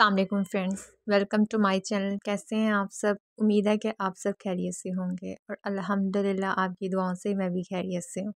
अल्लाम friends welcome to my channel कैसे हैं आप सब उम्मीद है कि आप सब खैरियत से होंगे और अल्हम्दुलिल्लाह आपकी दुआओं से मैं भी खैरियत से हूँ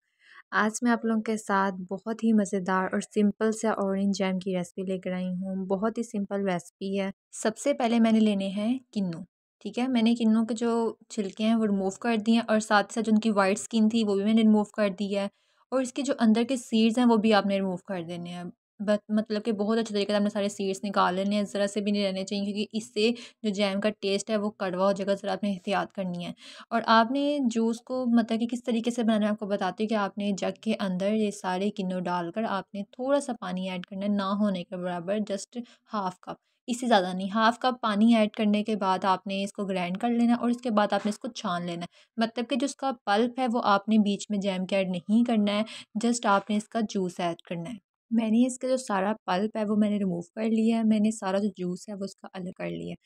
आज मैं आप लोगों के साथ बहुत ही मज़ेदार और सिंपल से ऑरेंज जैम की रेसिपी लेकर आई हूँ बहुत ही सिंपल रेसिपी है सबसे पहले मैंने लेने हैं किन्नू ठीक है मैंने किन्नों के जो छिलके हैं वो रिमूव कर दिए हैं और साथ ही साथ उनकी वाइट स्किन थी वो भी मैंने रिमूव कर दी है और इसके जो अंदर के सीड्स हैं वो भी आपने रिमूव कर देने हैं बत मतलब कि बहुत अच्छे तरीके से हमने सारे सीड्स निकाल लेने हैं ज़रा से भी नहीं रहने चाहिए क्योंकि इससे जो जैम का टेस्ट है वो कड़वा हो जाएगा ज़रा आपने एहतियात करनी है और आपने जूस को मतलब कि किस तरीके से बनाना है आपको बताती हूँ कि आपने जग के अंदर ये सारे किन्नों डालकर आपने थोड़ा सा पानी ऐड करना है ना होने के बराबर जस्ट हाफ़ कप इससे ज़्यादा नहीं हाफ़ कप पानी ऐड करने के बाद आपने इसको ग्राइंड कर लेना और इसके बाद आपने इसको छान लेना है मतलब कि जो उसका पल्प है वो आपने बीच में जैम के ऐड नहीं करना है जस्ट आपने इसका जूस ऐड करना है मैंने इसका जो सारा पल्प है वो मैंने रिमूव कर लिया है मैंने सारा जो जूस है वो उसका अलग कर लिया है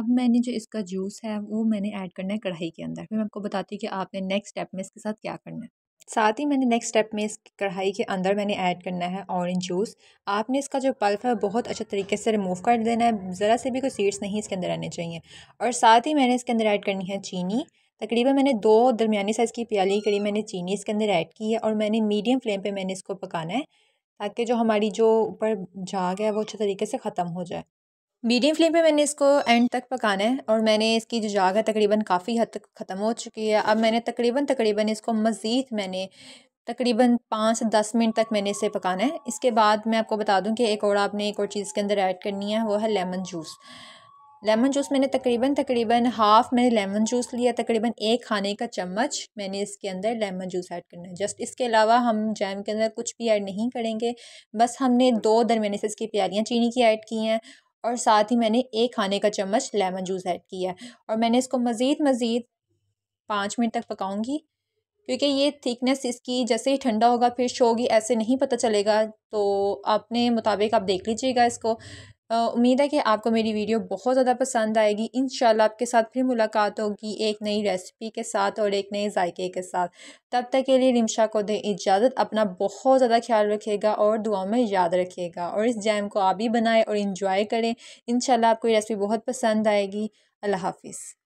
अब मैंने जो इसका जूस है वो मैंने ऐड करना है कढ़ाई के अंदर फिर मैं आपको बताती हूँ कि आपने नेक्स्ट स्टेप में इसके साथ क्या करना है साथ ही मैंने नेक्स्ट स्टेप में इस कढ़ाई के अंदर मैंने ऐड करना है ऑरेंज जूस आपने इसका जो पल्प है बहुत अच्छे तरीके से रिमूव कर देना है ज़रा से भी कोई सीड्स नहीं इसके अंदर आने चाहिए और साथ ही मैंने इसके अंदर ऐड करनी है चीनी तकरीबन मैंने दो दरमिया साइज़ की प्याली करीब मैंने चीनी इसके अंदर ऐड की है और मैंने मीडियम फ्लेम पर मैंने इसको पकाना है ताकि जो हमारी जो ऊपर झाग है वो अच्छे तरीके से ख़त्म हो जाए मीडियम फ्लेम पे मैंने इसको एंड तक पकाना है और मैंने इसकी जो जाग है तकरीबन काफ़ी हद तक ख़त्म हो चुकी है अब मैंने तकरीबन तकरीबन इसको मज़ीद मैंने तकरीबन पाँच से दस मिनट तक मैंने इसे पकाना है इसके बाद मैं आपको बता दूँ कि एक और आपने एक और चीज़ के अंदर ऐड करनी है वो है लेमन जूस लेमन जूस मैंने तकरीबन तकरीबन हाफ़ मैंने लेमन जूस लिया तकरीबन एक खाने का चम्मच मैंने इसके अंदर लेमन जूस ऐड करना है जस्ट इसके अलावा हम जैम के अंदर कुछ भी ऐड नहीं करेंगे बस हमने दो दरमियाने से इसकी प्यालियाँ चीनी की ऐड की हैं और साथ ही मैंने एक खाने का चम्मच लेमन जूस ऐड किया है और मैंने इसको मज़ीद मज़ीद पाँच मिनट तक पकाऊँगी क्योंकि ये थिकनेस इसकी जैसे ही ठंडा होगा फिर शो होगी ऐसे नहीं पता चलेगा तो अपने मुताबिक आप देख लीजिएगा इसको उम्मीद है कि आपको मेरी वीडियो बहुत ज़्यादा पसंद आएगी इन आपके साथ फिर मुलाकात होगी एक नई रेसिपी के साथ और एक नए जायके के साथ तब तक के लिए रिमशा को दें इजाज़त अपना बहुत ज़्यादा ख्याल रखेगा और दुआ में याद रखेगा और इस जैम को आप भी बनाएँ और इन्जॉय करें इन आपको ये रेसिपी बहुत पसंद आएगी अल्लाह हाफिज़